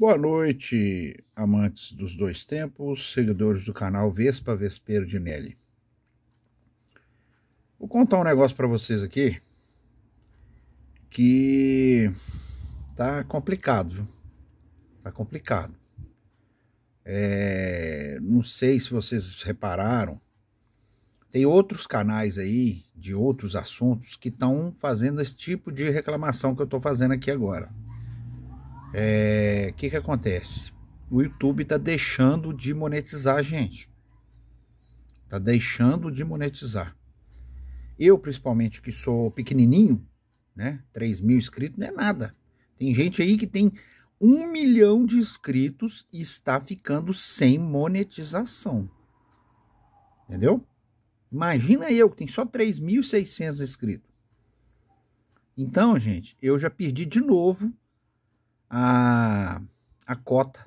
Boa noite, amantes dos dois tempos, seguidores do canal Vespa Vespeiro de Nelly. Vou contar um negócio para vocês aqui que tá complicado, viu? Tá complicado. É, não sei se vocês repararam, tem outros canais aí de outros assuntos que estão fazendo esse tipo de reclamação que eu estou fazendo aqui agora o é, que, que acontece? O YouTube está deixando de monetizar a gente. Está deixando de monetizar. Eu, principalmente, que sou pequenininho, né? 3 mil inscritos não é nada. Tem gente aí que tem um milhão de inscritos e está ficando sem monetização. Entendeu? Imagina eu que tem só 3.600 inscritos. Então, gente, eu já perdi de novo a, a cota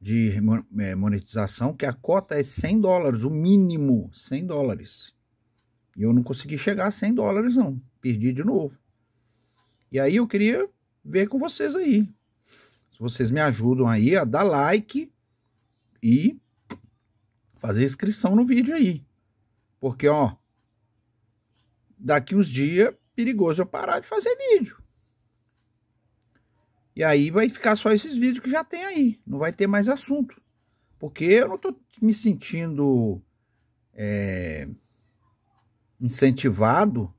de é, monetização, que a cota é 100 dólares, o mínimo 100 dólares. E eu não consegui chegar a 100 dólares não, perdi de novo. E aí eu queria ver com vocês aí. Se vocês me ajudam aí a dar like e fazer inscrição no vídeo aí. Porque ó, daqui uns dias perigoso eu parar de fazer vídeo. E aí vai ficar só esses vídeos que já tem aí. Não vai ter mais assunto. Porque eu não tô me sentindo é, incentivado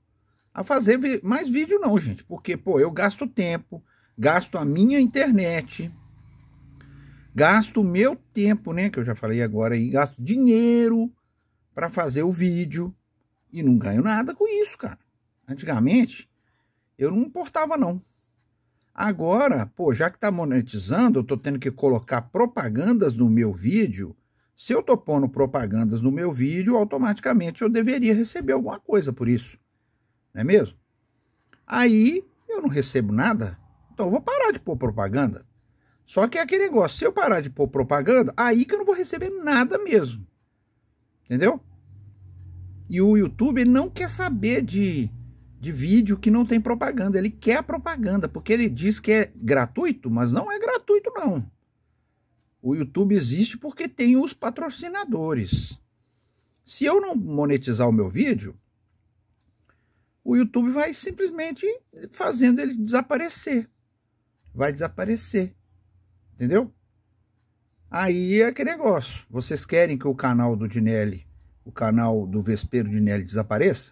a fazer mais vídeo não, gente. Porque, pô, eu gasto tempo, gasto a minha internet, gasto o meu tempo, né? Que eu já falei agora aí, gasto dinheiro para fazer o vídeo e não ganho nada com isso, cara. Antigamente, eu não importava não. Agora, pô, já que está monetizando, eu estou tendo que colocar propagandas no meu vídeo. Se eu estou pondo propagandas no meu vídeo, automaticamente eu deveria receber alguma coisa por isso. Não é mesmo? Aí eu não recebo nada, então eu vou parar de pôr propaganda. Só que é aquele negócio, se eu parar de pôr propaganda, aí que eu não vou receber nada mesmo. Entendeu? E o YouTube ele não quer saber de de vídeo que não tem propaganda. Ele quer a propaganda, porque ele diz que é gratuito, mas não é gratuito, não. O YouTube existe porque tem os patrocinadores. Se eu não monetizar o meu vídeo, o YouTube vai simplesmente fazendo ele desaparecer. Vai desaparecer. Entendeu? Aí é aquele negócio. Vocês querem que o canal do Dinelli, o canal do Vespeiro Dinelli desapareça?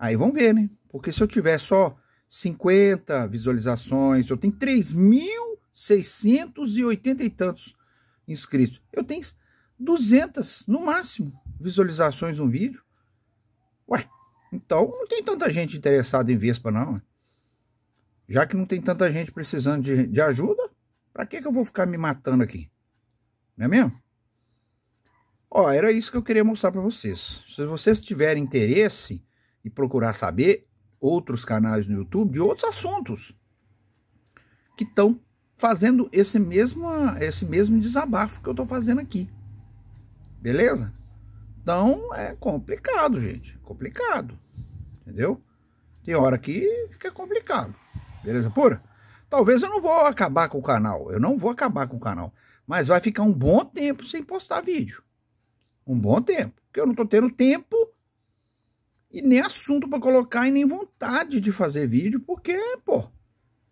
Aí vamos ver, né? Porque se eu tiver só 50 visualizações, eu tenho 3.680 e tantos inscritos. Eu tenho 200, no máximo, visualizações no vídeo. Ué, então não tem tanta gente interessada em Vespa, não. Né? Já que não tem tanta gente precisando de, de ajuda, para que, que eu vou ficar me matando aqui? Não é mesmo? Ó, era isso que eu queria mostrar para vocês. Se vocês tiverem interesse e procurar saber outros canais no YouTube de outros assuntos que estão fazendo esse mesmo, esse mesmo desabafo que eu estou fazendo aqui. Beleza? Então é complicado, gente. Complicado. Entendeu? Tem hora que fica complicado. Beleza pura? Talvez eu não vou acabar com o canal. Eu não vou acabar com o canal. Mas vai ficar um bom tempo sem postar vídeo. Um bom tempo. Porque eu não estou tendo tempo e nem assunto para colocar e nem vontade de fazer vídeo, porque, pô,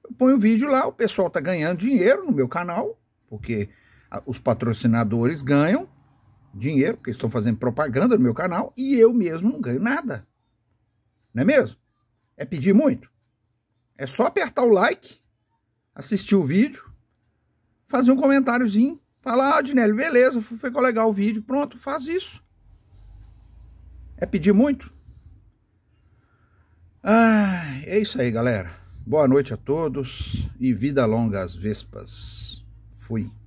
eu ponho vídeo lá, o pessoal tá ganhando dinheiro no meu canal, porque os patrocinadores ganham dinheiro, porque estão fazendo propaganda no meu canal, e eu mesmo não ganho nada. Não é mesmo? É pedir muito? É só apertar o like, assistir o vídeo, fazer um comentáriozinho, falar, ah, Dinelli, beleza, ficou legal o vídeo, pronto, faz isso. É pedir muito? Ah, é isso aí, galera. Boa noite a todos e vida longa às vespas. Fui.